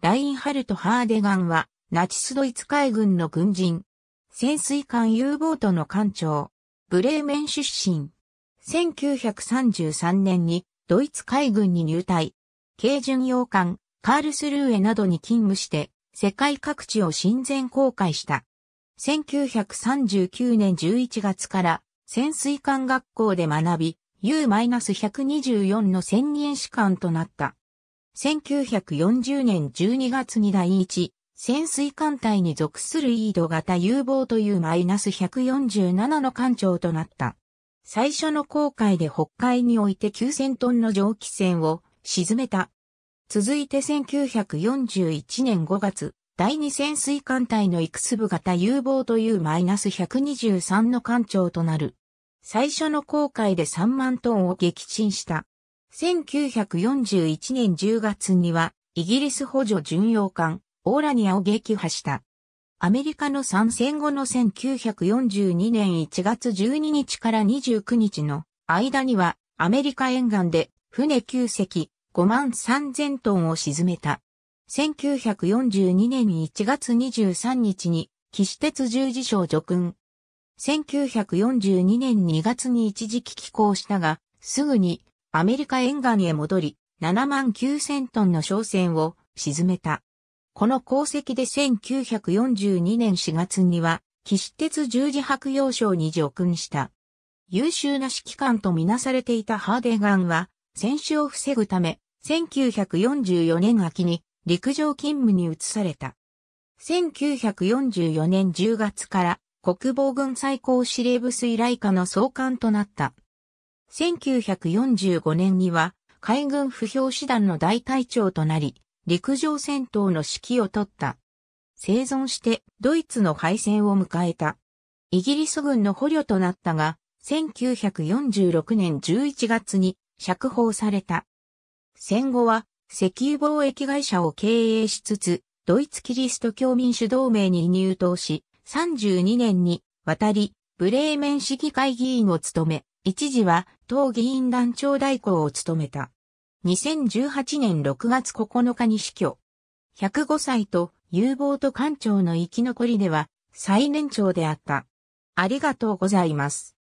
ラインハルト・ハーデガンは、ナチスドイツ海軍の軍人。潜水艦 U ボートの艦長。ブレーメン出身。1933年にドイツ海軍に入隊。軽巡洋艦、カールスルーエなどに勤務して、世界各地を親善航海した。1939年11月から潜水艦学校で学び、U-124 の専任士官となった。1940年12月に第一潜水艦隊に属するイード型 U ボーというマイナス147の艦長となった。最初の航海で北海において9000トンの蒸気船を沈めた。続いて1941年5月、第2潜水艦隊のイクス部型 U ボーというマイナス123の艦長となる。最初の航海で3万トンを撃沈した。1941年10月には、イギリス補助巡洋艦、オーラニアを撃破した。アメリカの参戦後の1942年1月12日から29日の間には、アメリカ沿岸で船9隻5万3000トンを沈めた。1942年1月23日に岸鉄十字章除軍。1942年2月に一時期帰港したが、すぐにアメリカ沿岸へ戻り、7万9000トンの商船を沈めた。この功績で1942年4月には、岸鉄十字白洋賞に叙勲した。優秀な指揮官とみなされていたハーデガンは、戦死を防ぐため、1944年秋に陸上勤務に移された。1944年10月から国防軍最高司令部水雷下の総監となった。1945年には海軍不評師団の大隊長となり、陸上戦闘の指揮を取った。生存してドイツの敗戦を迎えた。イギリス軍の捕虜となったが、1946年11月に釈放された。戦後は石油貿易会社を経営しつつ、ドイツキリスト教民主同盟に入党し、32年に渡り、ブレーメン市議会議員を務め、一時は党議員団長代行を務めた。2018年6月9日に死去。105歳と有望と官庁の生き残りでは最年長であった。ありがとうございます。